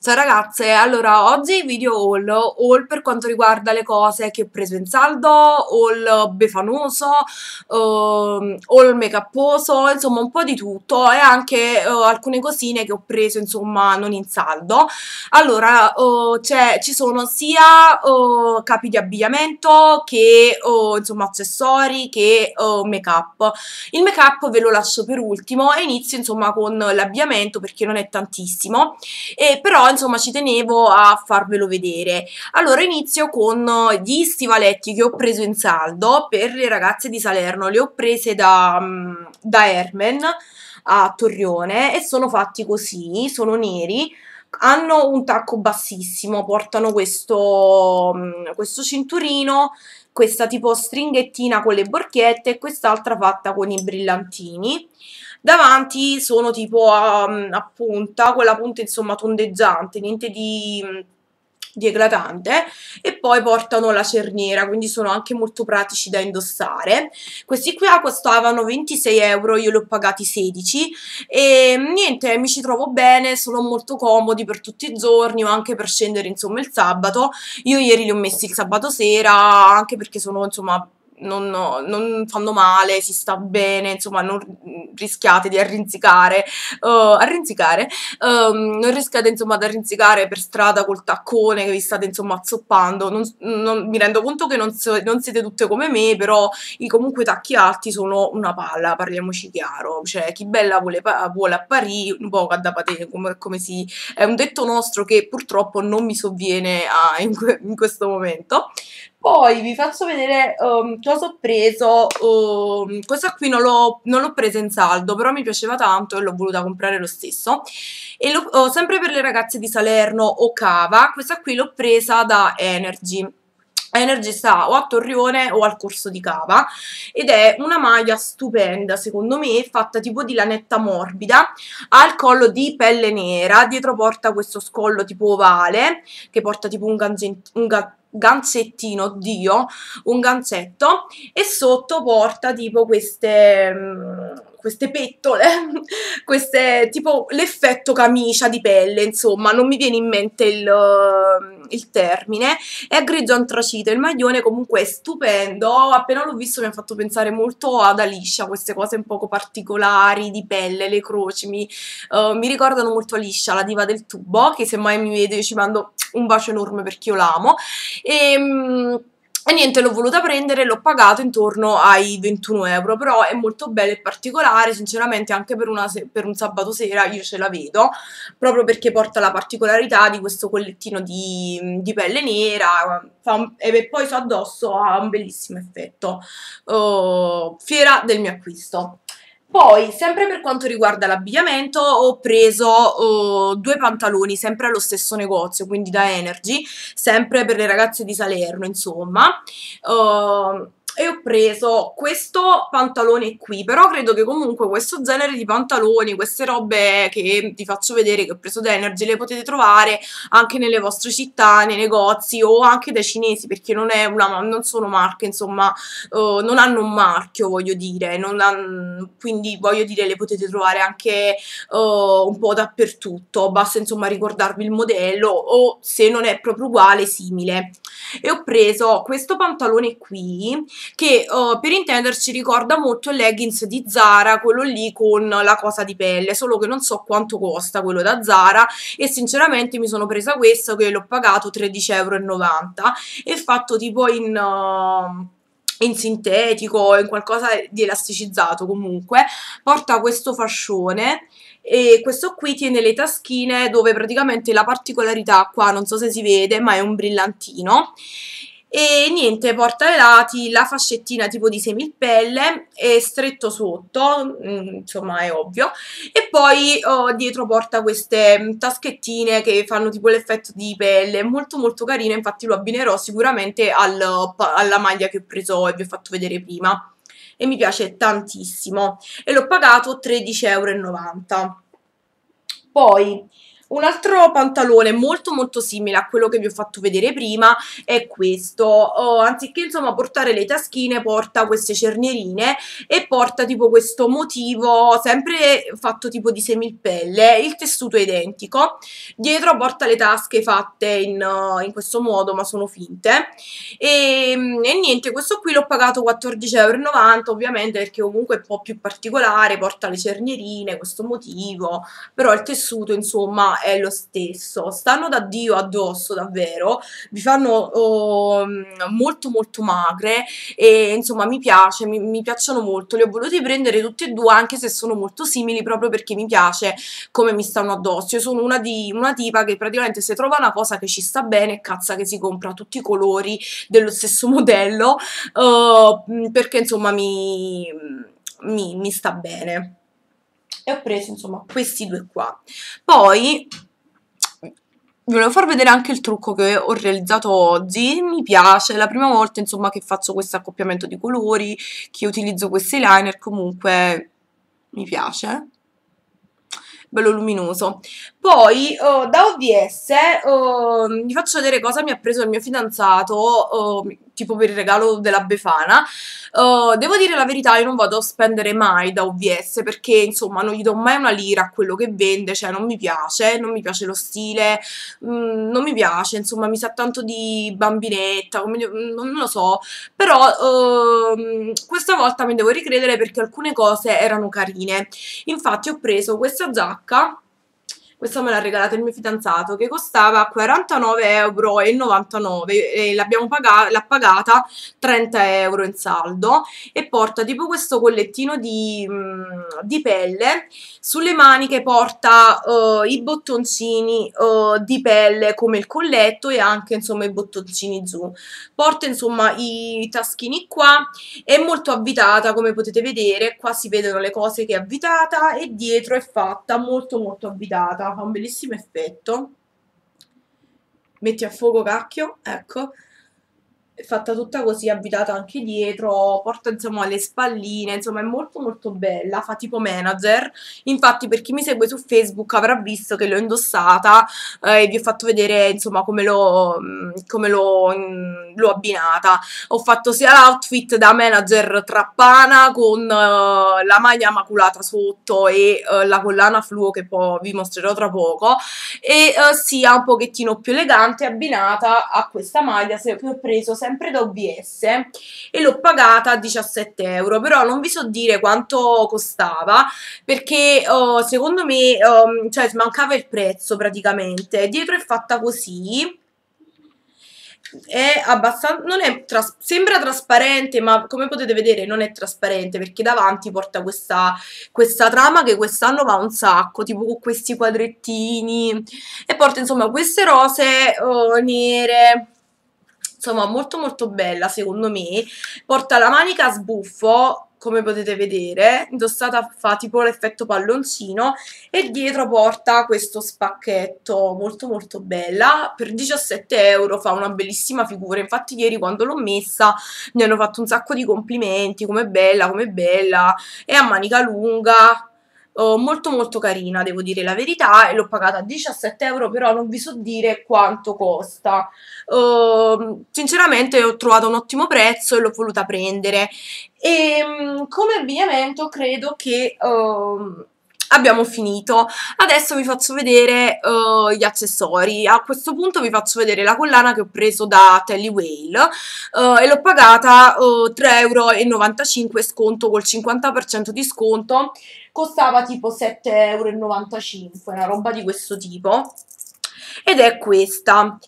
Ciao ragazze, allora oggi video haul, haul per quanto riguarda le cose che ho preso in saldo, haul befanoso, uh, haul make uposo, insomma un po' di tutto e anche uh, alcune cosine che ho preso insomma non in saldo. Allora uh, ci sono sia uh, capi di abbigliamento che insomma accessori che make up. Il make up ve lo lascio per ultimo e inizio insomma con l'abbigliamento perché non è tantissimo e però insomma ci tenevo a farvelo vedere. Allora inizio con eh, gli stivaletti che ho preso in saldo per le ragazze di Salerno, le ho prese da, mm, da Hermen a Torrione e sono fatti così, sono neri, hanno un tacco bassissimo, portano questo, mm, questo cinturino, questa tipo stringhettina con le borchette e quest'altra fatta con i brillantini davanti sono tipo a, mm, a punta, quella punta insomma tondeggiante, niente di mm, di eclatante e poi portano la cerniera quindi sono anche molto pratici da indossare questi qua ah, costavano 26 euro io li ho pagati 16 e mm, niente mi ci trovo bene sono molto comodi per tutti i giorni o anche per scendere insomma il sabato io ieri li ho messi il sabato sera anche perché sono insomma non, non, fanno male, si sta bene, insomma non rischiate di arrinzicare, uh, arrinzicare um, non rischiate insomma di arrinzicare per strada col taccone che vi state insomma azzoppando, non, non, mi rendo conto che non, so, non, siete tutte come me, però i, comunque i tacchi alti sono una palla, parliamoci chiaro, cioè chi bella vuole, vuole apparire un po' da patè, come, come si, è un detto nostro che purtroppo non mi sovviene a, in, in questo momento, poi vi faccio vedere um, cosa ho preso, um, questa qui non l'ho presa in saldo, però mi piaceva tanto e l'ho voluta comprare lo stesso. E lo, oh, sempre per le ragazze di Salerno o Cava, questa qui l'ho presa da Energy. Energy sta o a Torrione o al corso di Cava ed è una maglia stupenda secondo me fatta tipo di lanetta morbida al collo di pelle nera dietro porta questo scollo tipo ovale che porta tipo un, un, ganzettino, oddio, un ganzetto e sotto porta tipo queste... Mh, mm, queste pettole, queste, tipo l'effetto camicia di pelle, insomma, non mi viene in mente il, mm, il termine. È grigio antracito, il maglione comunque è stupendo, appena l'ho visto mi ha fatto pensare molto ad Alicia, queste cose un poco particolari di pelle, le croci, mi, uh, mi ricordano molto Alicia, la diva del tubo, che se mai mi vede io ci mando un bacio enorme perché io l'amo. E, ehm, e niente, l'ho voluta prendere, l'ho pagato intorno ai 21 euro, però è molto bello e particolare, sinceramente anche per, per, un sabato sera io ce la vedo, proprio perché porta la particolarità di questo collettino di, di pelle nera un, e poi su addosso ha un bellissimo effetto. Oh, fiera del mio acquisto. Poi, sempre per quanto riguarda l'abbigliamento, ho preso uh, due pantaloni sempre allo stesso negozio, quindi da Energy, sempre per le ragazze di Salerno, insomma. Uh, e ho preso questo pantalone qui, però credo che comunque questo genere di pantaloni, queste robe che vi faccio vedere che ho preso da Energy le potete trovare anche nelle vostre città, nei negozi o anche dai cinesi perché non, una, non sono marche, insomma, uh, non hanno un marchio voglio dire, hanno, quindi voglio dire le potete trovare anche uh, un po' dappertutto, basta insomma ricordarvi il modello o se non è proprio uguale simile e ho preso questo pantalone qui che uh, per intenderci ricorda molto il leggings di Zara, quello lì con la cosa di pelle, solo che non so quanto costa quello da Zara e sinceramente mi sono presa questo che l'ho pagato 13,90 euro e fatto tipo in... Uh, in sintetico, in qualcosa di elasticizzato comunque, porta questo fascione e questo qui tiene le taschine dove praticamente la particolarità qua, non so se si vede, ma è un brillantino e niente, porta ai lati la fascettina tipo di semilpelle e stretto sotto, mm, insomma è ovvio, e poi oh, dietro porta queste mm, taschettine che fanno tipo l'effetto di pelle, molto molto carino, infatti lo abbinerò sicuramente al, alla maglia che ho preso e vi ho fatto vedere prima e mi piace tantissimo e l'ho pagato 13,90 euro. Poi un altro pantalone molto molto simile a quello che vi ho fatto vedere prima è questo, oh, anziché insomma portare le taschine porta queste cernierine e porta tipo questo motivo sempre fatto tipo di semilpelle, il tessuto è identico, dietro porta le tasche fatte in, uh, in questo modo ma sono finte e, ehm, e niente questo qui l'ho pagato 14,90€ ovviamente perché comunque è un po' più particolare, porta le cernierine, questo motivo, però il tessuto insomma è lo stesso. Stanno da Dio addosso, davvero. Vi fanno oh, molto, molto magre e insomma mi piace, mi, mi piacciono molto. Li ho voluti prendere tutti e due, anche se sono molto simili, proprio perché mi piace come mi stanno addosso. Io sono una, di, una tipa che praticamente se trova una cosa che ci sta bene, cazza che si compra tutti i colori dello stesso modello, uh, perché insomma mi, mi, mi sta bene e ho preso insomma questi due qua. Poi volevo far vedere anche il trucco che ho realizzato oggi, mi piace, è la prima volta insomma che faccio questo accoppiamento di colori, che utilizzo questi liner, comunque mi piace bello luminoso. Poi oh, da OVS oh, eh, vi faccio vedere cosa mi ha preso il mio fidanzato, oh, tipo per il regalo della Befana. devo dire la verità, io non vado a spendere mai da OVS perché insomma non gli do mai una lira a quello che vende, cioè non mi piace, non mi piace lo stile, mh, mm, non mi piace, insomma mi sa tanto di bambinetta, come, mm, non lo so. Però ehm, questa volta mi devo ricredere perché alcune cose erano carine. Infatti ho preso questa giacca questa me l'ha regalata il mio fidanzato che costava 49,99 euro e pagata, l'ha pagata 30 euro in saldo e porta tipo questo collettino di, mm, di pelle. Sulle maniche porta uh, i bottoncini uh, di pelle come il colletto e anche insomma i bottoncini giù. Porta insomma i taschini qua, è molto avvitata come potete vedere, qua si vedono le cose che è avvitata e dietro è fatta molto molto avvitata fa un bellissimo effetto metti a fuoco cacchio ecco fatta tutta così, abitata anche dietro, porta insomma le spalline, insomma è molto molto bella, fa tipo manager, infatti per chi mi segue su Facebook avrà visto che l'ho indossata eh, e vi ho fatto vedere insomma come l'ho, mm, mm, abbinata, ho fatto sia l'outfit da manager trappana con eh, la maglia maculata sotto e eh, la collana fluo che poi vi mostrerò tra poco e eh, sia un pochettino più elegante abbinata a questa maglia che ho preso sempre sempre da OBS e l'ho pagata a 17 euro, però non vi so dire quanto costava perché oh, secondo me um, cioè, mancava il prezzo praticamente, dietro è fatta così è abbastanza non è tras sembra trasparente ma come potete vedere non è trasparente perché davanti porta questa, questa trama che quest'anno va un sacco tipo con questi quadrettini e porta insomma queste rose oh, nere insomma molto molto bella secondo me, porta la manica a sbuffo come potete vedere, indossata fa tipo l'effetto palloncino e dietro porta questo spacchetto molto molto bella, per 17 euro fa una bellissima figura, infatti ieri quando l'ho messa mi hanno fatto un sacco di complimenti, come bella, come bella, è a manica lunga, uh, molto molto carina, devo dire la verità, e l'ho pagata a 17 euro, però non vi so dire quanto costa. Uh, sinceramente ho trovato un ottimo prezzo e l'ho voluta prendere. E ehm, come abbigliamento credo che... Uh, abbiamo finito. Adesso vi faccio vedere uh, gli accessori. A questo punto vi faccio vedere la collana che ho preso da Telly Whale uh, e l'ho pagata uh, eh, 3,95€ sconto col 50% di sconto. Costava tipo 7,95€, una roba di questo tipo. Ed è questa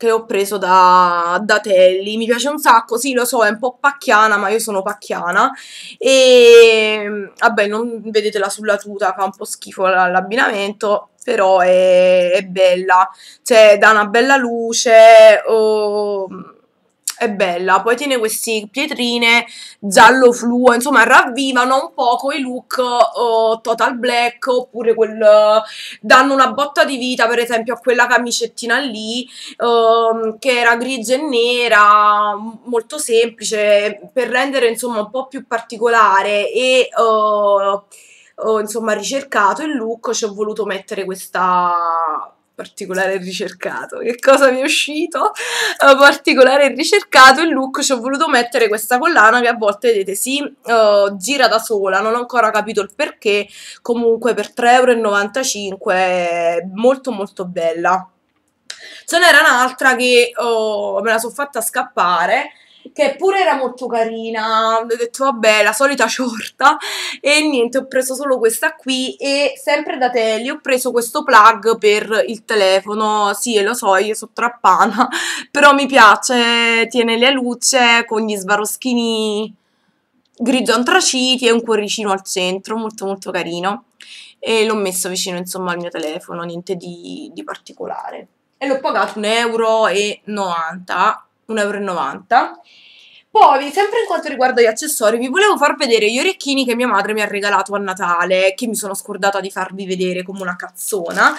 che ho preso da, da Telly. Mi piace un sacco, sì, lo so, è un po' pacchiana, ma io sono pacchiana. E vabbè, non vedetela sulla tuta, fa un po' schifo l'abbinamento, però è, è, bella. Cioè, dà una bella luce, oh, è bella, poi tiene queste pietrine giallo fluo, insomma ravvivano un poco i look uh, total black oppure quel, uh, danno una botta di vita per esempio a quella camicettina lì uh, che era grigia e nera, molto semplice per rendere insomma un po' più particolare e eh, insomma ricercato il look ci ho voluto mettere questa particolare e ricercato. Che cosa mi è uscito? Uh, particolare e ricercato. Il look ci ho voluto mettere questa collana che a volte vedete si uh, eh, gira da sola. Non ho ancora capito il perché. Comunque per 3,95 euro è molto molto bella. Ce n'era un'altra che oh, me la sono fatta scappare che pure era molto carina. Ho detto, vabbè, la solita ciorta. E niente, ho preso solo questa qui. E sempre da Teli ho preso questo plug per il telefono. Sì, lo so, io sono trappana. Però mi piace, tiene le luce con gli sbaroschini grigio antraciti e un cuoricino al centro, molto molto carino. E l'ho messo vicino insomma al mio telefono, niente di, di particolare. E l'ho pagato 1,90 euro 1,90€. Poi, sempre in quanto riguarda gli accessori, vi volevo far vedere gli orecchini che mia madre mi ha regalato a Natale, che mi sono scordata di farvi vedere come una cazzona,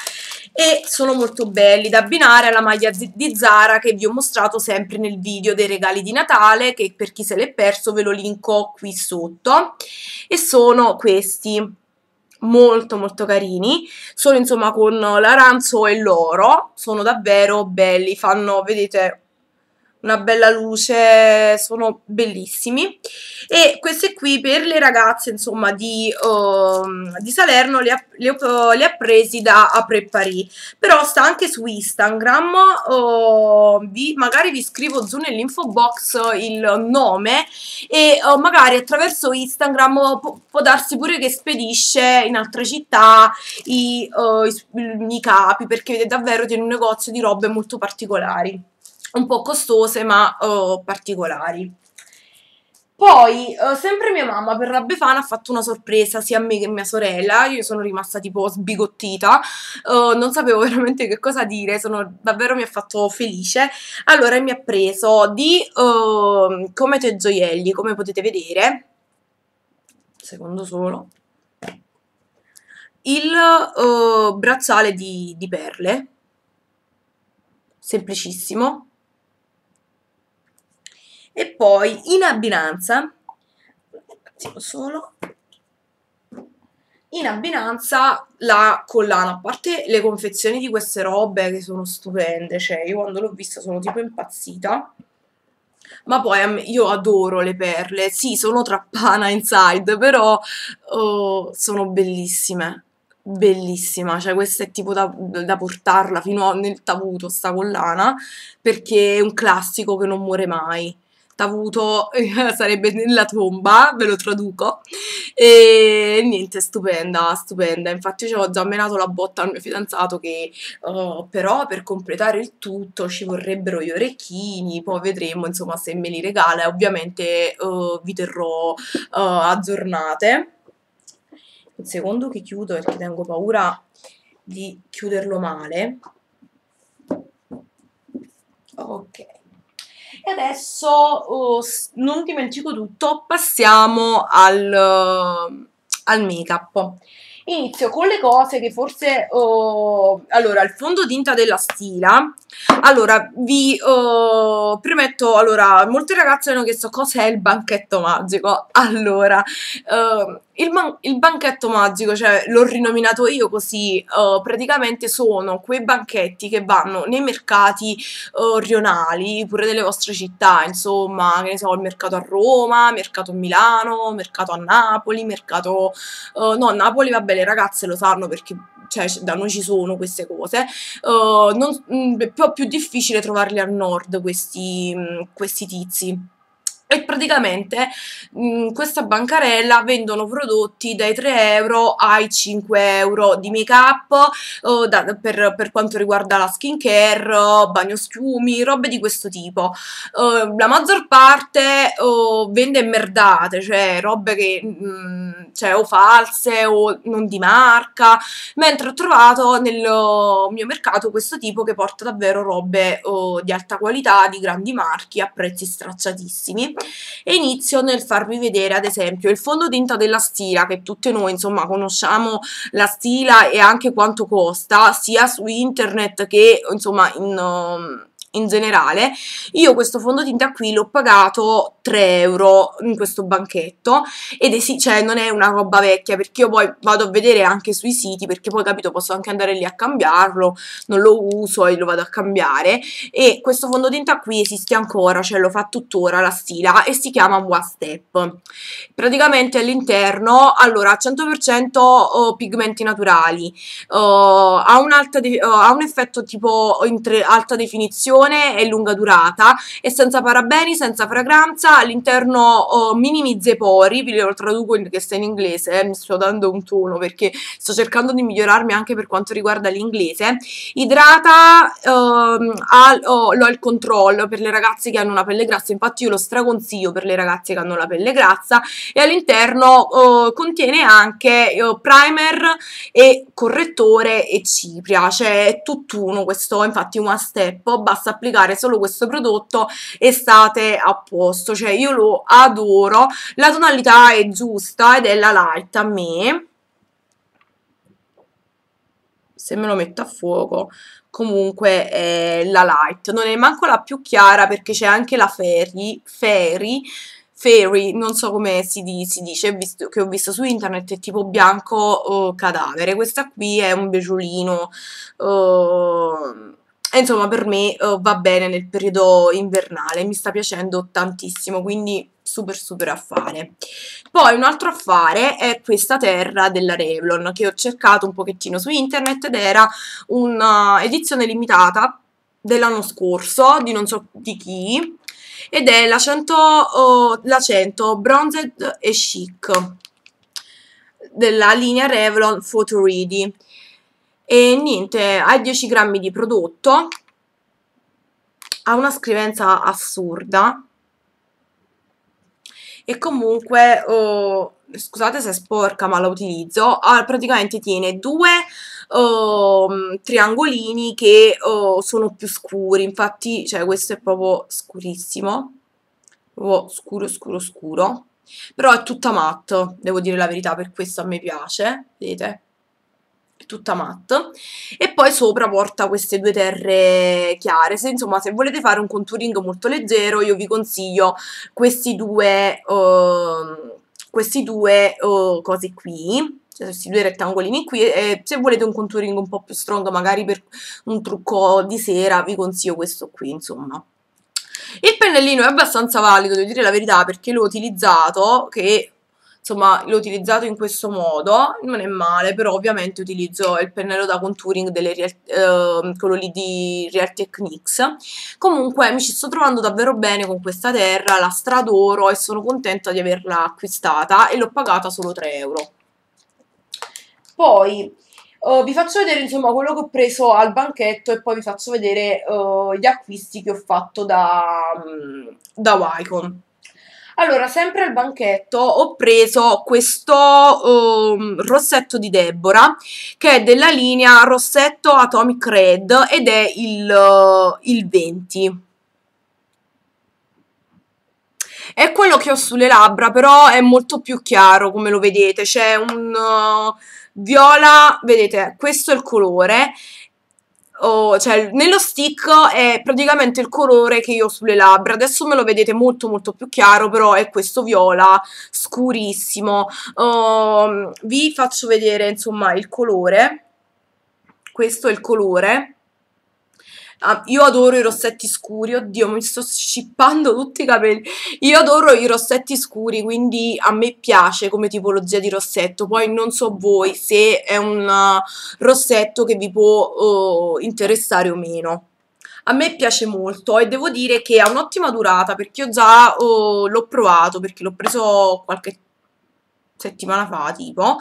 e sono molto belli da abbinare alla maglia di Zara che vi ho mostrato sempre nel video dei regali di Natale, che per chi se l'è perso ve lo linko qui sotto, e sono questi molto molto carini sono insomma con l'aranzo e l'oro sono davvero belli fanno vedete una bella luce, sono bellissimi. E queste qui per le ragazze, insomma, di, um, di Salerno le ha, le, uh, le ha presi da Apre Paris. Però sta anche su Instagram, uh, vi, magari vi scrivo giù nell'info box il nome e uh, magari attraverso Instagram può, può, darsi pure che spedisce in altre città i, i, i capi, perché davvero tiene un negozio di robe molto particolari un po' costose ma oh, particolari. Poi, eh, sempre mia mamma per la Befana ha fatto una sorpresa sia a me che a mia sorella, io sono rimasta tipo sbigottita, eh, non sapevo veramente che cosa dire, sono, davvero mi ha fatto felice. Allora mi ha preso di eh, Come te gioielli, come potete vedere, secondo solo, il eh, bracciale di, di perle, semplicissimo, e poi in abbinanza, solo, in abbinanza la collana, a parte le confezioni di queste robe che sono stupende, cioè io quando l'ho vista sono tipo impazzita. Ma poi io adoro le perle, sì, sono trappana inside, però oh, sono bellissime, bellissima, cioè questa è tipo da, da portarla fino a, nel tavuto, sta collana, perché è un classico che non muore mai avuto sarebbe nella tomba, ve lo traduco. E niente, stupenda, stupenda. Infatti io ho già menato la botta al mio fidanzato che uh, però per completare il tutto ci vorrebbero gli orecchini, poi vedremo insomma se me li regala, ovviamente uh, vi terrò uh, aggiornate. Un secondo che chiudo perché tengo paura di chiuderlo male. Ok. E adesso, oh, non dimentico tutto, passiamo al, al make-up. Inizio con le cose che forse... Oh, allora, il fondotinta della Stila. Allora, vi oh, premetto... Allora, molte ragazze hanno chiesto cos'è il banchetto magico. Allora, eh, il, man- il, banchetto magico, cioè l'ho rinominato io così, uh, praticamente sono quei banchetti che vanno nei mercati uh, rionali, pure delle vostre città, insomma, che ne so, il mercato a Roma, mercato a Milano, mercato a Napoli, mercato... Uh, no, a Napoli, vabbè, le ragazze lo sanno perché cioè da noi ci sono queste cose, uh, non, mh, mm, è più, più difficile trovarli al nord questi, mh, mm, questi tizi e praticamente in questa bancarella vendono prodotti dai 3 euro ai 5 euro di make up da, per, per, quanto riguarda la skin skincare, bagno schiumi, robe di questo tipo. Uh, la maggior parte uh, vende merdate, cioè robe che mh, cioè, o false o non di marca, mentre ho trovato nel mio mercato questo tipo che porta davvero robe uh, di alta qualità, di grandi marchi a prezzi stracciatissimi e inizio nel farvi vedere ad esempio il fondotinta della stila che tutte noi insomma conosciamo la stila e anche quanto costa sia su internet che insomma in... Uh, in generale, io questo fondotinta qui l'ho pagato 3 euro in questo banchetto ed è sì, cioè non è una roba vecchia perché io poi vado a vedere anche sui siti perché poi capito posso anche andare lì a cambiarlo, non lo uso e lo vado a cambiare e questo fondotinta qui esiste ancora, cioè lo fa tuttora la stila e si chiama One Step. Praticamente all'interno, allora 100% pigmenti naturali, uh, ha, un, alta, uh, oh, ha un effetto tipo in alta definizione protezione è lunga durata, e senza parabeni, senza fragranza, all'interno eh, oh, minimizza i pori, vi lo traduco in, che sta in inglese, eh, mi sto dando un tono perché sto cercando di migliorarmi anche per quanto riguarda l'inglese, idrata, ehm, ha, oh, lo ha il controllo per le ragazze che hanno una pelle grassa, infatti io lo straconsiglio per le ragazze che hanno la pelle grassa e all'interno eh, contiene anche eh, primer e correttore e cipria, cioè è tutt'uno questo, infatti one step, basta applicare solo questo prodotto e state a posto, cioè io lo adoro, la tonalità è giusta ed è la light a me, se me lo metto a fuoco comunque è la light non è manco la più chiara perché c'è anche la fairy, fairy fairy non so come si, di, si dice visto, che ho visto su internet è tipo bianco oh, cadavere questa qui è un beciolino oh, e insomma per me uh, va bene nel periodo invernale, mi sta piacendo tantissimo, quindi super super affare. Poi un altro affare è questa terra della Revlon che ho cercato un pochettino su internet ed era un'edizione limitata dell'anno scorso, di non so di chi, ed è la 100, oh, la 100 Bronzed e Chic della linea Revlon Photo Ready e niente, hai 10 grammi di prodotto, ha una scrivenza assurda e comunque, oh, scusate se è sporca ma la utilizzo, ah, praticamente tiene due oh, triangolini che oh, sono più scuri, infatti cioè, questo è proprio scurissimo, proprio scuro scuro scuro, però è tutta matte, devo dire la verità, per questo a me piace, vedete? tutta matte e poi sopra porta queste due terre chiare se insomma se volete fare un contouring molto leggero io vi consiglio questi due uh, questi due uh, cose qui cioè questi due rettangolini qui e se volete un contouring un po' più strong magari per un trucco di sera vi consiglio questo qui insomma il pennellino è abbastanza valido, devo dire la verità, perché l'ho utilizzato, che insomma l'ho utilizzato in questo modo, non è male, però ovviamente utilizzo il pennello da contouring delle Real, eh, quello lì di Real Techniques. Comunque mi ci sto trovando davvero bene con questa terra, la stradoro e sono contenta di averla acquistata e l'ho pagata solo 3 euro. Poi Uh, vi faccio vedere insomma quello che ho preso al banchetto e poi vi faccio vedere uh, gli acquisti che ho fatto da, um, da Wycon. Allora, sempre al banchetto ho preso questo um, rossetto di Deborah che è della linea Rossetto Atomic Red ed è il, uh, il 20 è quello che ho sulle labbra, però è molto più chiaro come lo vedete, c'è un uh, viola, vedete, questo è il colore oh, cioè nello stick è praticamente il colore che io ho sulle labbra, adesso me lo vedete molto molto più chiaro, però è questo viola scurissimo, oh, vi faccio vedere insomma il colore, questo è il colore, Ah, io adoro i rossetti scuri, oddio mi sto scippando tutti i capelli. Io adoro i rossetti scuri, quindi a me piace come tipologia di rossetto. Poi non so voi se è un uh, rossetto che vi può uh, interessare o meno. A me piace molto e devo dire che ha un'ottima durata perché io già uh, l'ho provato perché l'ho preso qualche tempo settimana fa tipo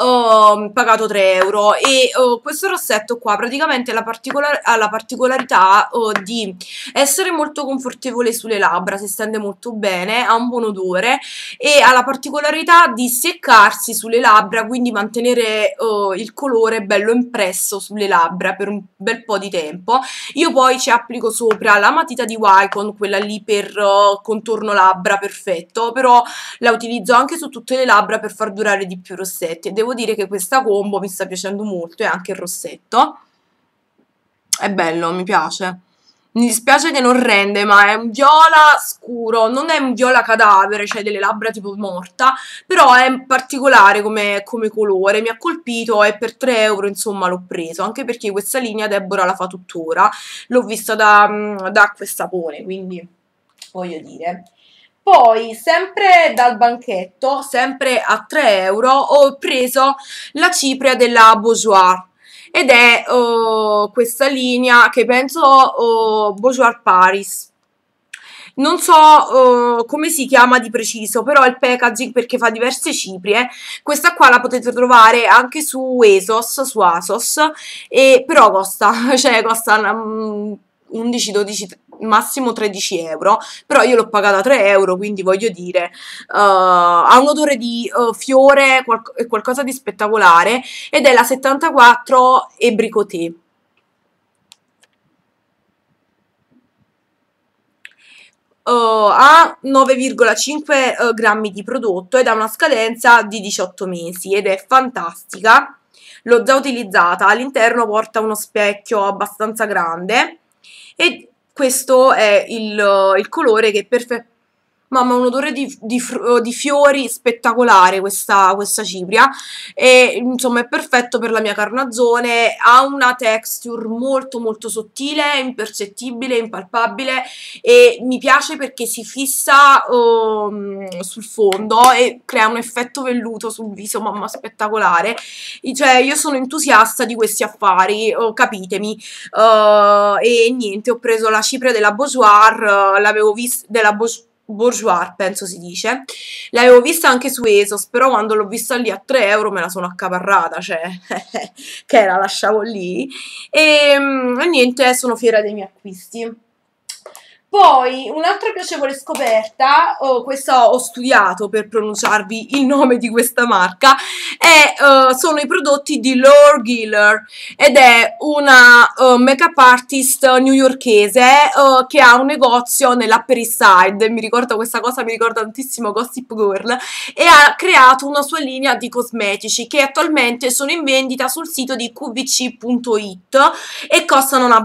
ho ehm, pagato 3 euro e oh, questo rossetto qua praticamente ha la, particolar la particolarità oh, di essere molto confortevole sulle labbra si stende molto bene, ha un buon odore e ha la particolarità di seccarsi sulle labbra quindi mantenere oh, il colore bello impresso sulle labbra per un bel po' di tempo io poi ci applico sopra la matita di Wycon quella lì per contorno labbra perfetto però la utilizzo anche su tutte le labbra sopra per far durare di più i rossetti e devo dire che questa combo mi sta piacendo molto e anche il rossetto è bello, mi piace mi dispiace che non rende, ma è un viola scuro, non è un viola cadavere, cioè delle labbra tipo morta, però è particolare come, come colore, mi ha colpito e per 3 euro insomma l'ho preso, anche perché questa linea Deborah la fa tuttora, l'ho vista da, da acqua e sapone, quindi voglio dire... Poi, sempre dal banchetto, sempre a 3 euro, ho preso la cipria della Beaujoire ed è oh, questa linea che penso oh, Beaujoire Paris. Non so oh, come si chiama di preciso, però il packaging perché fa diverse ciprie. Questa qua la potete trovare anche su Esos, su Asos, e, però costa, cioè costa... Um, 11, 12, massimo 13 euro, però io l'ho pagata 3 euro, quindi voglio dire, uh, ha un odore di uh, fiore, qual qualcosa di spettacolare, ed è la 74 e bricoté. Uh, ha 9,5 uh, eh, grammi di prodotto ed ha una scadenza di 18 mesi ed è fantastica. L'ho già utilizzata, all'interno porta uno specchio abbastanza grande e questo è il, il colore che perfe Mamma, un odore di, di, oh, di fiori spettacolare questa, questa, cipria. E insomma è perfetto per la mia carnagione. Ha una texture molto molto sottile, impercettibile, impalpabile. E mi piace perché si fissa um, sul fondo e crea un effetto velluto sul viso, mamma, spettacolare. E cioè io sono entusiasta di questi affari, oh, capitemi. Uh, e niente, ho preso la cipria della Beaujoire, l'avevo vista della Beaujoire bourgeois, penso si dice. L'avevo vista anche su Esos, però quando l'ho vista lì a 3 euro me la sono accaparrata, cioè, che la lasciavo lì. Ehm, e niente, sono fiera dei miei acquisti. Poi un'altra piacevole scoperta, oh, questa ho studiato per pronunciarvi il nome di questa marca, è, uh, sono i prodotti di Lore Giller ed è una uh, make-up artist newyorchese uh, eh, che ha un negozio nell'Upper East Side, mi ricordo questa cosa, mi ricorda tantissimo Gossip Girl, e ha creato una sua linea di cosmetici che attualmente sono in vendita sul sito di qvc.it e costano una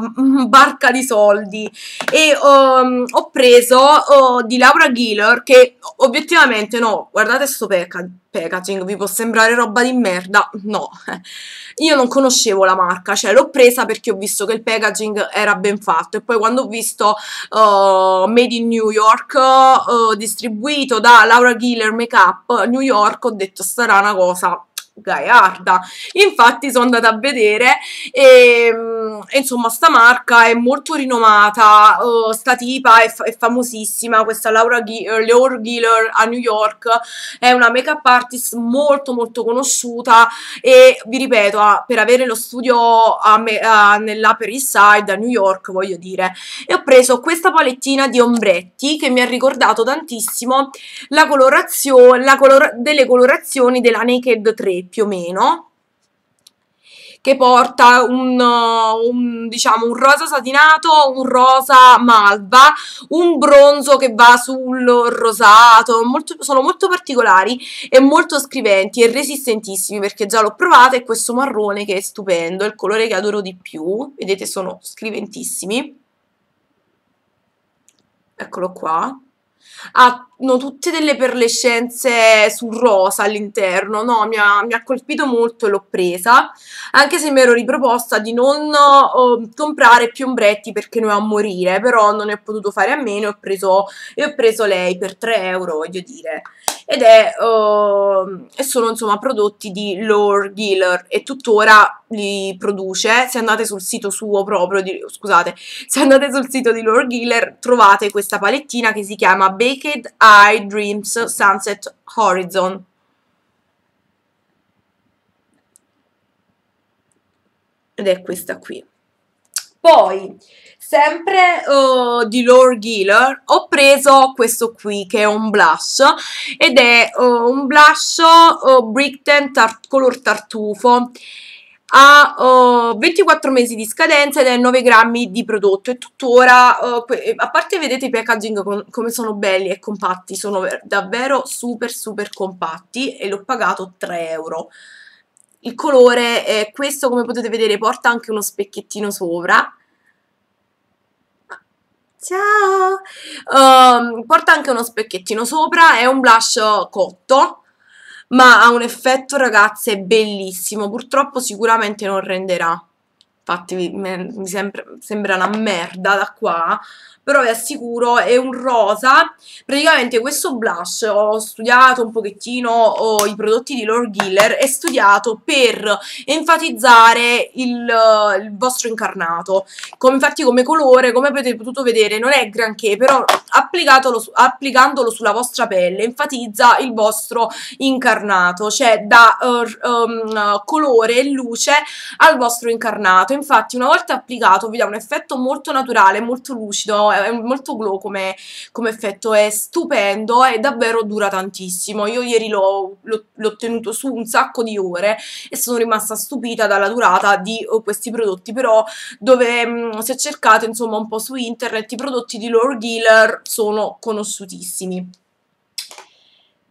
barca di soldi. E, um, ho preso oh, di Laura Giller che obiettivamente no, guardate sto packa packaging, vi può sembrare roba di merda, no, io non conoscevo la marca, cioè l'ho presa perché ho visto che il packaging era ben fatto e poi quando ho visto uh, Made in New York uh, distribuito da Laura Giller Makeup New York ho detto sarà una cosa Gaiarda. Infatti sono andata a vedere e, mm, e, insomma sta marca è molto rinomata, uh, sta tipa è, è famosissima, questa Laura G- eh, Leor Giller a New York è una make-up artist molto molto conosciuta e vi ripeto, ah, per avere lo studio nell'Upper East Side a New York voglio dire, e ho preso questa palettina di ombretti che mi ha ricordato tantissimo la colorazione, la color- delle colorazioni della Naked 3 più o meno, che porta un, un, diciamo, un rosa satinato, un rosa malva, un bronzo che va sul rosato, molto, sono molto particolari e molto scriventi e resistentissimi perché già l'ho provata e questo marrone che è stupendo, è il colore che adoro di più, vedete sono scriventissimi, eccolo qua, hanno tutte delle perlescenze sul rosa all'interno, no? Mi ha, mi ha colpito molto e l'ho presa, anche se mi ero riproposta di non uh, comprare più ombretti perché ne ho a morire, però non ne ho potuto fare a meno e ho e ho preso lei per 3 euro, voglio dire ed è, uh, sono insomma prodotti di Lore Giller e tuttora li produce. Se andate sul sito suo proprio, di, scusate, se andate sul sito di Lore Giller trovate questa palettina che si chiama Baked Eye Dreams Sunset Horizon. Ed è questa qui. Poi, sempre uh, di Lore Giller, ho preso questo qui che è un blush ed è uh, un blush uh, eh, Brickton tar color tartufo ha uh, 24 mesi di scadenza ed è 9 grammi di prodotto e tuttora, uh, a parte vedete i packaging com come sono belli e compatti, sono davvero super super compatti e l'ho pagato 3 euro il colore, è questo come potete vedere porta anche uno specchiettino sopra, Ciao! Um, porta anche uno specchiettino sopra, è un blush cotto, ma ha un effetto ragazze bellissimo, purtroppo sicuramente non renderà infatti mi, mi sembra, sembra una merda da qua, però vi assicuro è un rosa, praticamente questo blush ho studiato un pochettino ho i prodotti di Lord Giller, è studiato per enfatizzare il, eh, il, vostro incarnato, come, infatti come colore, come avete potuto vedere non è granché, però applicandolo sulla vostra pelle enfatizza il vostro incarnato, cioè dà uh, um, colore e luce al vostro incarnato, infatti una volta applicato vi dà un effetto molto naturale, molto lucido, è molto glow come, come effetto, è stupendo e davvero dura tantissimo. Io ieri l'ho, tenuto su un sacco di ore e sono rimasta stupita dalla durata di oh, questi prodotti, però dove se cercate insomma un po' su internet i prodotti di Lord Dealer sono conosciutissimi.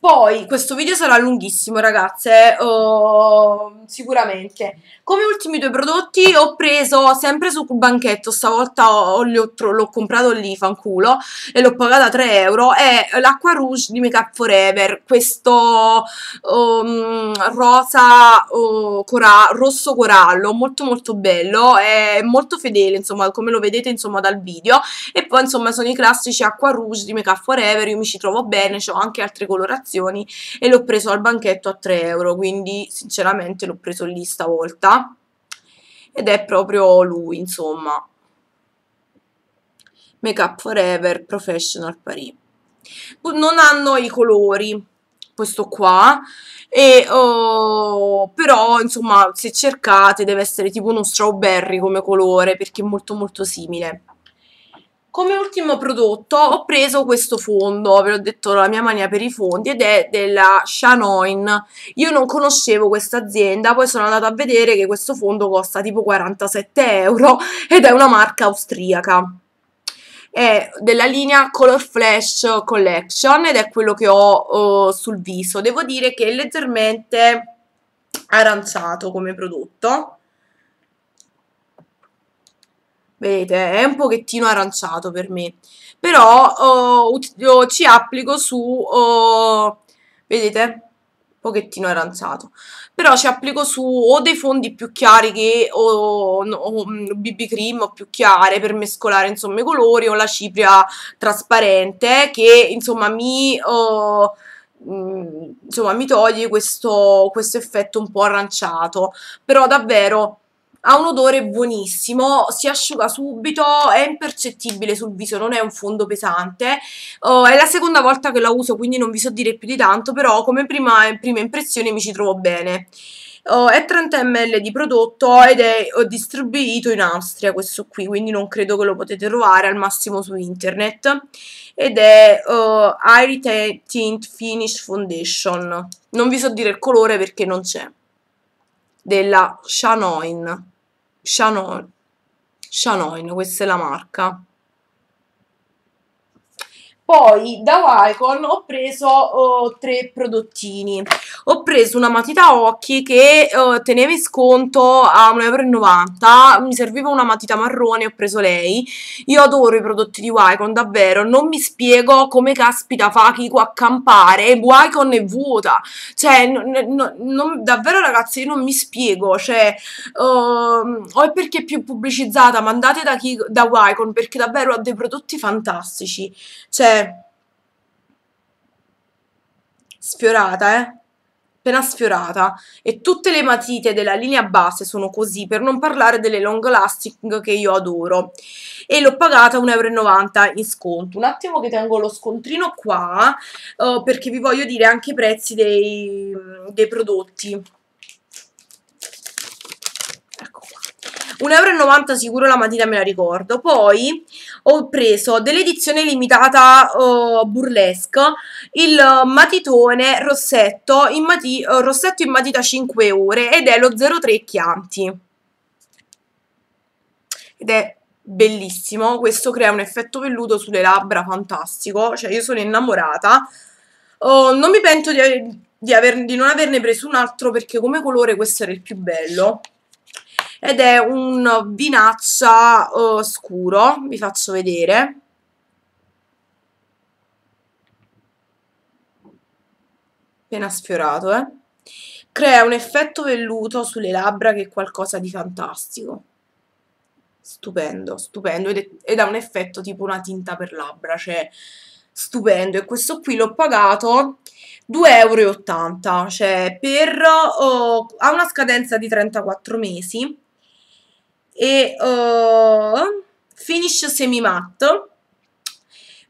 Poi, questo video sarà lunghissimo ragazze, uh, sicuramente. Come ultimi due prodotti ho preso sempre su Banchetto, stavolta l'ho comprato lì, fanculo, e l'ho pagata 3 euro, è l'Acqua Rouge di Make Up Forever, questo um, rosa, uh, cora rosso corallo, molto molto bello, è molto fedele, insomma, come lo vedete insomma dal video. E poi insomma sono i classici Acqua Rouge di Make Up Forever, io mi ci trovo bene, ho anche altre colorazioni confezioni e l'ho preso al banchetto a 3 euro, quindi sinceramente l'ho preso lì stavolta ed è proprio lui, insomma. Make up Forever Professional Paris. Non hanno i colori, questo qua, e, oh, però insomma se cercate deve essere tipo uno strawberry come colore perché è molto molto simile. Come ultimo prodotto ho preso questo fondo, ve l'ho detto la mia mania per i fondi, ed è della Shanoin. Io non conoscevo questa azienda, poi sono andata a vedere che questo fondo costa tipo 47 euro ed è una marca austriaca è della linea Color Flash Collection ed è quello che ho uh, sul viso. Devo dire che è leggermente aranciato come prodotto Vedete, è un pochettino aranciato per me. Però oh, oh, ci applico su... Oh, vedete? pochettino aranciato però ci applico su o dei fondi più chiari che o, o BB mm, cream o più chiare per mescolare insomma i colori o la cipria trasparente che insomma mi oh, mm, insomma mi toglie questo, questo effetto un po' aranciato però davvero ha un odore buonissimo, si asciuga subito, è impercettibile sul viso, non è un fondo pesante, oh, è la seconda volta che la uso quindi non vi so dire più di tanto, però come prima, prima impressione mi ci trovo bene. Oh, è 30 ml di prodotto ed è distribuito in Austria questo qui, quindi non credo che lo potete trovare al massimo su internet. Ed è uh, oh, Airy Tint Finish Foundation. Non vi so dire il colore perché non c'è. Della Shanoin. Chanoin, questa è la marca poi da Wycon ho preso oh, tre prodottini. Ho preso una matita occhi che oh, teneva in sconto a 1,90 euro. Mi serviva una matita marrone, ho preso lei. Io adoro i prodotti di Wycon, davvero. Non mi spiego come caspita fa Kiko a campare. Wycon è vuota. Cioè, non, davvero ragazzi, io non mi spiego. Cioè, uh, o è perché è più pubblicizzata, mandate da, Kiko, da Wycon perché davvero ha dei prodotti fantastici. Cioè, sfiorata, eh? appena sfiorata e tutte le matite della linea base sono così, per non parlare delle long lasting che io adoro e l'ho pagata 1,90 euro in sconto. Un attimo che tengo lo scontrino qua uh, perché vi voglio dire anche i prezzi dei, dei prodotti. Ecco qua. 1,90 euro sicuro la matita me la ricordo. Poi ho preso dell'edizione limitata uh, burlesque il matitone rossetto in, mati eh, rossetto in matita 5 ore ed è lo 03 Chianti. Ed è bellissimo, questo crea un effetto velluto sulle labbra fantastico, cioè io sono innamorata. Uh, non mi pento di, di, di non averne preso un altro perché come colore questo era il più bello ed è un vinaccia uh, eh, scuro, vi faccio vedere. Appena sfiorato, eh. Crea un effetto velluto sulle labbra che è qualcosa di fantastico. Stupendo, stupendo, ed, ha un effetto tipo una tinta per labbra, cioè stupendo. E questo qui l'ho pagato 2,80 euro, cioè per, oh, ha una scadenza di 34 mesi e uh, oh, finish semi-matto,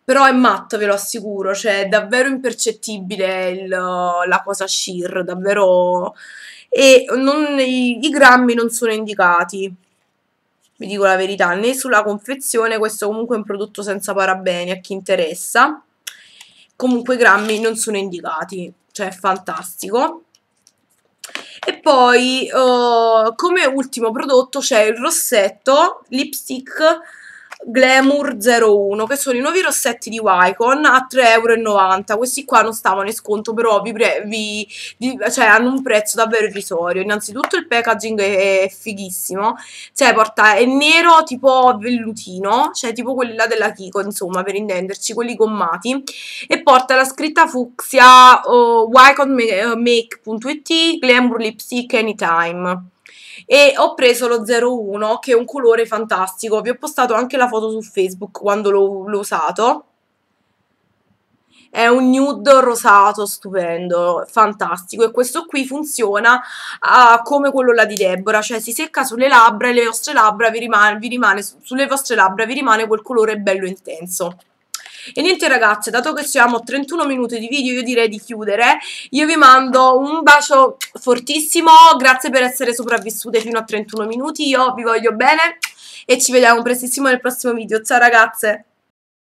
però è matto, ve lo assicuro, cioè è davvero impercettibile il, la cosa sheer, davvero... e non, i, i grammi non sono indicati, vi dico la verità, né sulla confezione, questo comunque è un prodotto senza parabeni a chi interessa, comunque i grammi non sono indicati, cioè è fantastico. E poi uh, come ultimo prodotto c'è il rossetto lipstick Glamour 01 che sono i nuovi rossetti di Wycon a 3,90€. Questi qua non stavano in sconto, però vi vi, vi, cioè, hanno un prezzo davvero irrisorio. Innanzitutto il packaging è, fighissimo, cioè porta, è nero tipo vellutino, cioè tipo quelli là della Kiko, insomma, per intenderci, quelli gommati, e porta la scritta fucsia uh, oh, wyconmake.it eh, Glamour Lipstick Anytime e ho preso lo 01 che è un colore fantastico, vi ho postato anche la foto su Facebook quando l'ho usato. È un nude rosato stupendo, fantastico e questo qui funziona uh, come quello là di Deborah, cioè si secca sulle labbra e le vostre labbra vi rimane, vi rimane, sulle vostre labbra vi rimane quel colore bello intenso. E niente ragazze, dato che siamo a 31 minuti di video, io direi di chiudere. Io vi mando un bacio fortissimo, grazie per essere sopravvissute fino a 31 minuti, io vi voglio bene e ci vediamo prestissimo nel prossimo video. Ciao ragazze!